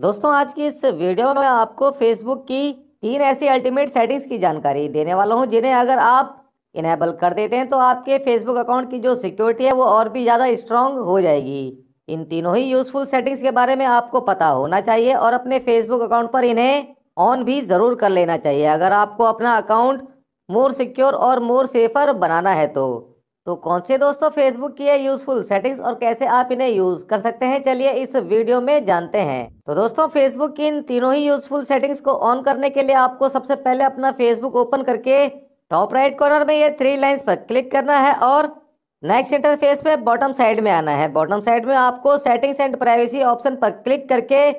दोस्तों आज की इस वीडियो में आपको फेसबुक की तीन ऐसी अल्टीमेट सेटिंग्स की जानकारी देने वाला हूं जिन्हें अगर आप इनेबल कर देते हैं तो आपके फेसबुक अकाउंट की जो सिक्योरिटी है वो और भी ज़्यादा स्ट्रांग हो जाएगी इन तीनों ही यूजफुल सेटिंग्स के बारे में आपको पता होना चाहिए और अपने फेसबुक अकाउंट पर इन्हें ऑन भी ज़रूर कर लेना चाहिए अगर आपको अपना अकाउंट मोर सिक्योर और मोर सेफर बनाना है तो तो कौन से दोस्तों फेसबुक की है यूजफुल सेटिंग्स और कैसे आप इन्हें यूज कर सकते हैं चलिए इस वीडियो में जानते हैं तो दोस्तों फेसबुक की इन तीनों ही यूजफुल सेटिंग्स को ऑन करने के लिए आपको सबसे पहले अपना फेसबुक ओपन करके टॉप राइट कॉर्नर में ये थ्री लाइन्स पर क्लिक करना है और नेक्स्ट इंटरफेस में बॉटम साइड में आना है बॉटम साइड में आपको सेटिंग्स एंड प्राइवेसी ऑप्शन पर क्लिक करके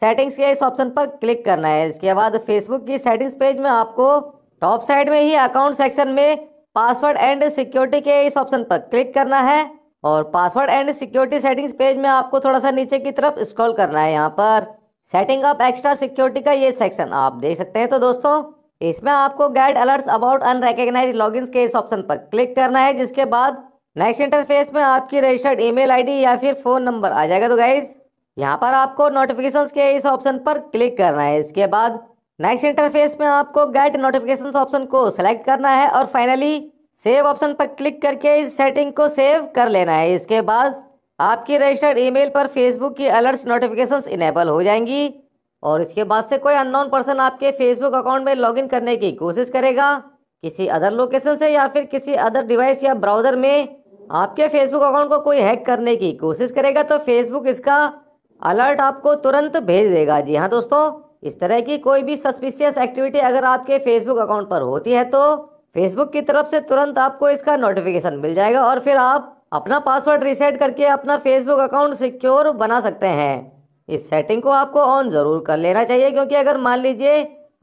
सेटिंग्स के इस ऑप्शन पर क्लिक करना है इसके बाद फेसबुक की सेटिंग्स पेज में आपको टॉप साइड में ही अकाउंट सेक्शन में पासवर्ड एंड सिक्योरिटी के इस ऑप्शन पर क्लिक करना है और password and security settings page में आपको थोड़ा सा नीचे की तरफ स्क्रॉल करना है यहाँ पर सेटिंग अप एक्स्ट्रा सिक्योरिटी का ये सेक्शन आप देख सकते हैं तो दोस्तों इसमें आपको get alerts about unrecognized login के इस ऑप्शन पर क्लिक करना है जिसके बाद नेक्स्ट इंटरफेस में आपकी रजिस्टर्ड ईमेल आईडी या फिर फोन नंबर आ जाएगा तो गाइज यहाँ पर आपको नोटिफिकेशन के इस ऑप्शन पर क्लिक करना है इसके बाद नेक्स्ट इंटरफेस में आपको गेट नोटिफिकेशन ऑप्शन को सेलेक्ट करना है और फाइनली सेव ऑप्शन पर क्लिक करके इस सेटिंग को सेव कर लेना है इसके बाद आपकी रजिस्टर्ड ईमेल पर फेसबुक की अलर्ट्स नोटिफिकेशंस इनेबल हो जाएंगी और इसके बाद से कोई अननोन पर्सन आपके फेसबुक अकाउंट में लॉगिन करने की कोशिश करेगा किसी अदर लोकेशन से या फिर किसी अदर डिवाइस या ब्राउज़र में आपके फेसबुक अकाउंट को कोई हैक करने की कोशिश करेगा तो फेसबुक इसका अलर्ट आपको तुरंत भेज देगा जी हाँ दोस्तों इस तरह की कोई भी सस्पिशियस एक्टिविटी अगर आपके फेसबुक अकाउंट पर होती है तो फेसबुक की तरफ से तुरंत आपको इसका नोटिफिकेशन मिल जाएगा और फिर आप अपना पासवर्ड रिसेट करके अपना फेसबुक अकाउंट सिक्योर बना सकते हैं इस सेटिंग को आपको ऑन ज़रूर कर लेना चाहिए क्योंकि अगर मान लीजिए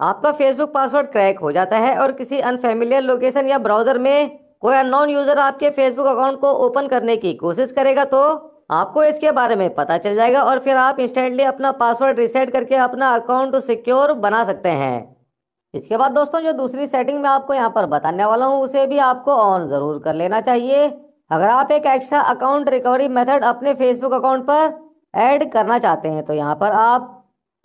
आपका फेसबुक पासवर्ड क्रैक हो जाता है और किसी अनफेमिलियर लोकेशन या ब्राउज़र में कोई अननोन यूज़र आपके फेसबुक अकाउंट को ओपन करने की कोशिश करेगा तो आपको इसके बारे में पता चल जाएगा और फिर आप इंस्टेंटली अपना पासवर्ड रिसेट करके अपना अकाउंट सिक्योर बना सकते हैं इसके बाद दोस्तों जो दूसरी सेटिंग में आपको यहाँ पर बताने वाला हूँ उसे भी आपको ऑन ज़रूर कर लेना चाहिए अगर आप एक एक्स्ट्रा अकाउंट रिकवरी मेथड अपने फेसबुक अकाउंट पर ऐड करना चाहते हैं तो यहाँ पर आप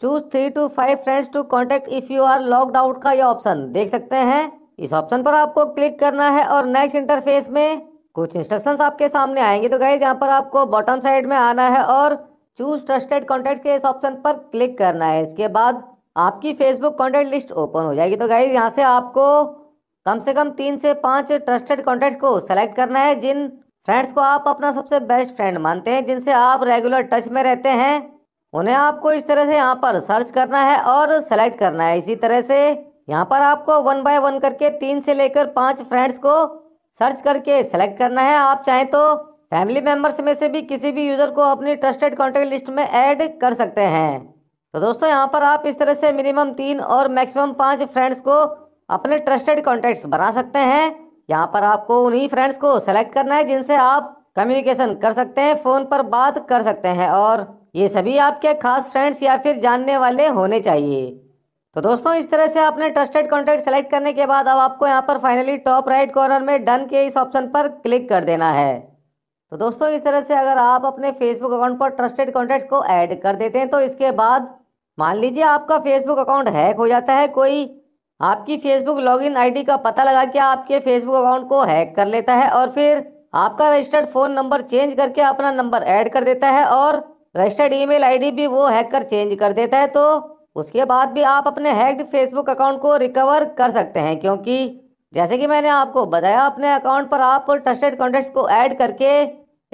choose three to five friends to contact if you are locked out का ये ऑप्शन देख सकते हैं इस ऑप्शन पर आपको क्लिक करना है और नेक्स्ट इंटरफेस में कुछ इंस्ट्रक्शंस आपके सामने आएंगे तो गाइज यहाँ पर आपको बॉटम साइड में आना है और चूज ट्रस्टेड कॉन्टेक्ट के इस ऑप्शन पर क्लिक करना है इसके बाद आपकी फेसबुक कॉन्टैक्ट लिस्ट ओपन हो जाएगी तो गाइज यहाँ से आपको कम से कम तीन से पाँच ट्रस्टेड कॉन्टेक्ट को सेलेक्ट करना है जिन फ्रेंड्स को आप अपना सबसे बेस्ट फ्रेंड मानते हैं जिनसे आप रेगुलर टच में रहते हैं उन्हें आपको इस तरह से यहाँ पर सर्च करना है और सेलेक्ट करना है इसी तरह से यहाँ पर आपको वन बाय वन करके तीन से लेकर पांच फ्रेंड्स को सर्च करके सेलेक्ट करना है आप चाहें तो फैमिली मेंबर्स में से भी किसी भी यूज़र को अपनी ट्रस्टेड कॉन्टेक्ट लिस्ट में ऐड कर सकते हैं तो दोस्तों यहाँ पर आप इस तरह से मिनिमम तीन और मैक्सिमम पाँच फ्रेंड्स को अपने ट्रस्टेड कॉन्टैक्ट्स बना सकते हैं यहाँ पर आपको उन्हीं फ्रेंड्स को सेलेक्ट करना है जिनसे आप कम्युनिकेशन कर सकते हैं फ़ोन पर बात कर सकते हैं और ये सभी आपके खास फ्रेंड्स या फिर जानने वाले होने चाहिए तो दोस्तों इस तरह से आपने ट्रस्टेड कॉन्टैक्ट सेलेक्ट करने के बाद अब आपको यहाँ पर फाइनली टॉप राइट कॉर्नर में डन के इस ऑप्शन पर क्लिक कर देना है तो दोस्तों इस तरह से अगर आप अपने फेसबुक अकाउंट पर ट्रस्टेड कॉन्टैक्ट्स को ऐड कर देते हैं तो इसके बाद मान लीजिए आपका फेसबुक अकाउंट हैक हो जाता है कोई आपकी फेसबुक लॉगिन आईडी का पता लगा के आपके फेसबुक अकाउंट को हैक कर लेता है और फिर आपका रजिस्टर्ड फ़ोन नंबर चेंज करके अपना नंबर ऐड कर देता है और रजिस्टर्ड ईमेल आईडी भी वो हैक कर चेंज कर देता है तो उसके बाद भी आप अपने हैक्ड फेसबुक अकाउंट को रिकवर कर सकते हैं क्योंकि जैसे कि मैंने आपको बताया अपने अकाउंट पर आप ट्रस्टेड कॉन्टेक्ट्स को ऐड करके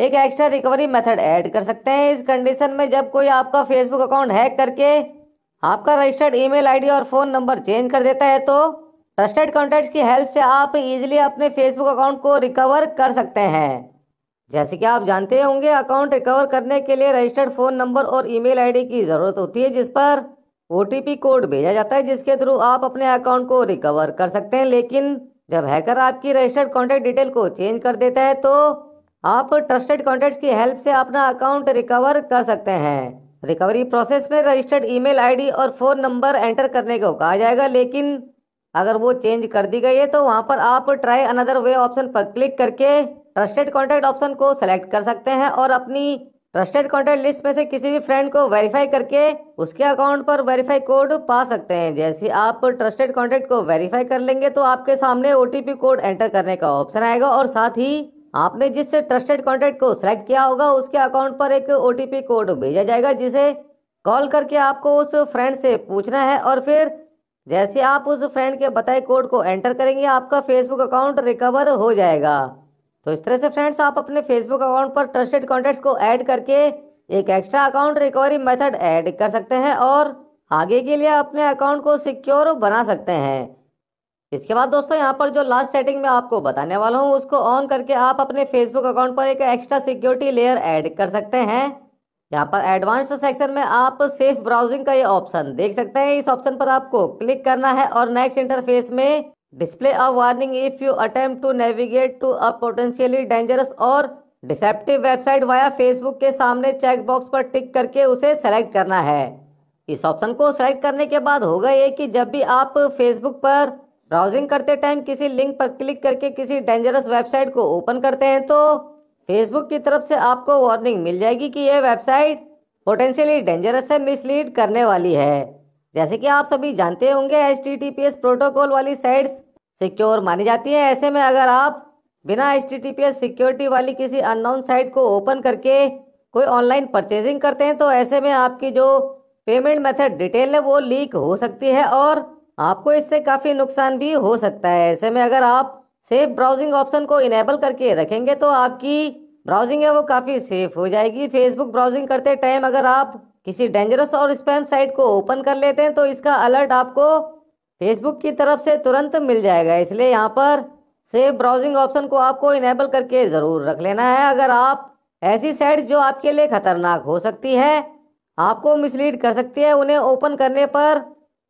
एक एक्स्ट्रा रिकवरी मेथड ऐड कर सकते हैं इस कंडीशन में जब कोई आपका फेसबुक अकाउंट हैक करके आपका रजिस्टर्ड ईमेल आईडी और फ़ोन नंबर चेंज कर देता है तो ट्रस्टेड कॉन्टेक्ट की हेल्प से आप इजीली अपने फेसबुक अकाउंट को रिकवर कर सकते हैं जैसे कि आप जानते होंगे अकाउंट रिकवर करने के लिए रजिस्टर्ड फ़ोन नंबर और ईमेल आईडी की ज़रूरत होती है जिस पर ओ कोड भेजा जाता है जिसके थ्रू आप अपने अकाउंट को रिकवर कर सकते हैं लेकिन जब हैकर आपकी रजिस्टर्ड कॉन्टेक्ट डिटेल को चेंज कर देता है तो आप ट्रस्टेड कॉन्टेक्ट की हेल्प से अपना अकाउंट रिकवर कर सकते हैं रिकवरी प्रोसेस में रजिस्टर्ड ईमेल आईडी और फ़ोन नंबर एंटर करने को कहा जाएगा लेकिन अगर वो चेंज कर दी गई है तो वहाँ पर आप ट्राई अनदर वे ऑप्शन पर क्लिक करके ट्रस्टेड कॉन्टैक्ट ऑप्शन को सेलेक्ट कर सकते हैं और अपनी ट्रस्टेड कॉन्टैक्ट लिस्ट में से किसी भी फ्रेंड को वेरीफाई करके उसके अकाउंट पर वेरीफाई कोड पा सकते हैं जैसे आप ट्रस्टेड कॉन्टैक्ट को वेरीफाई कर लेंगे तो आपके सामने ओ कोड एंटर करने का ऑप्शन आएगा और साथ ही आपने जिस ट्रस्टेड कॉन्टेक्ट को सिलेक्ट किया होगा उसके अकाउंट पर एक ओ कोड भेजा जाएगा जिसे कॉल करके आपको उस फ्रेंड से पूछना है और फिर जैसे आप उस फ्रेंड के बताए कोड को एंटर करेंगे आपका फेसबुक अकाउंट रिकवर हो जाएगा तो इस तरह से फ्रेंड्स आप अपने फेसबुक अकाउंट पर ट्रस्टेड कॉन्टेक्ट को ऐड करके एक extra account recovery method add कर सकते हैं और आगे के लिए अपने अकाउंट को सिक्योर बना सकते हैं इसके बाद दोस्तों यहाँ पर जो लास्ट सेटिंग में आपको बताने वाला हूँ उसको ऑन करके आप अपने फेसबुक अकाउंट पर एक एक्स्ट्रा सिक्योरिटी लेयर ऐड कर सकते हैं यहाँ पर एडवांस सेक्शन में आप सेफ ब्राउजिंग का ये ऑप्शन देख सकते हैं इस ऑप्शन पर आपको क्लिक करना है और नेक्स्ट इंटरफेस में display a warning if you attempt to navigate to a potentially dangerous और डिसेप्टिव वेबसाइट वाया फेसबुक के सामने चेक बॉक्स पर टिक करके उसे सेलेक्ट करना है इस ऑप्शन को सेलेक्ट करने के बाद होगा ये कि जब भी आप फेसबुक पर ब्राउजिंग करते टाइम किसी लिंक पर क्लिक करके किसी डेंजरस वेबसाइट को ओपन करते हैं तो फेसबुक की तरफ से आपको वार्निंग मिल जाएगी कि यह वेबसाइट पोटेंशियली डेंजरस है मिसलीड करने वाली है जैसे कि आप सभी जानते होंगे एच प्रोटोकॉल वाली साइट्स सिक्योर मानी जाती है ऐसे में अगर आप बिना एच सिक्योरिटी वाली किसी अननोन साइट को ओपन करके कोई ऑनलाइन परचेजिंग करते हैं तो ऐसे में आपकी जो पेमेंट मेथड डिटेल है वो लीक हो सकती है और आपको इससे काफ़ी नुकसान भी हो सकता है ऐसे में अगर आप सेफ ब्राउजिंग ऑप्शन को इनेबल करके रखेंगे तो आपकी ब्राउजिंग है वो काफ़ी सेफ हो जाएगी फेसबुक ब्राउजिंग करते टाइम अगर आप किसी डेंजरस और स्पैम साइट को ओपन कर लेते हैं तो इसका अलर्ट आपको फेसबुक की तरफ से तुरंत मिल जाएगा इसलिए यहाँ पर सेफ ब्राउजिंग ऑप्शन को आपको इनेबल करके ज़रूर रख लेना है अगर आप ऐसी साइट्स जो आपके लिए खतरनाक हो सकती है आपको मिसलीड कर सकती है उन्हें ओपन करने पर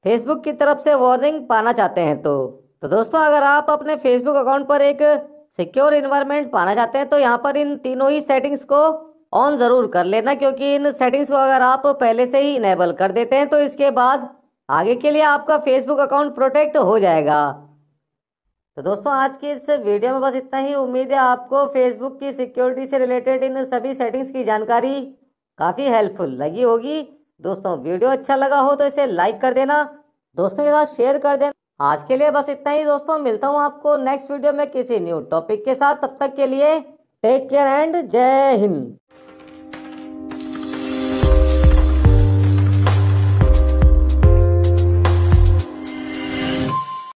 फेसबुक की तरफ से वार्निंग पाना चाहते हैं तो तो दोस्तों अगर आप अपने फेसबुक अकाउंट पर एक सिक्योर इन्वायरमेंट पाना चाहते हैं तो यहाँ पर इन तीनों ही सेटिंग्स को ऑन ज़रूर कर लेना क्योंकि इन सेटिंग्स को अगर आप पहले से ही इनेबल कर देते हैं तो इसके बाद आगे के लिए आपका फेसबुक अकाउंट प्रोटेक्ट हो जाएगा तो दोस्तों आज की इस वीडियो में बस इतना ही उम्मीद है आपको फेसबुक की सिक्योरिटी से रिलेटेड इन सभी सेटिंग्स की जानकारी काफ़ी हेल्पफुल लगी होगी दोस्तों वीडियो अच्छा लगा हो तो इसे लाइक कर देना दोस्तों के साथ शेयर कर देना आज के लिए बस इतना ही दोस्तों मिलता हूँ आपको नेक्स्ट वीडियो में किसी न्यू टॉपिक के साथ तब तक के लिए टेक केयर एंड जय हिंद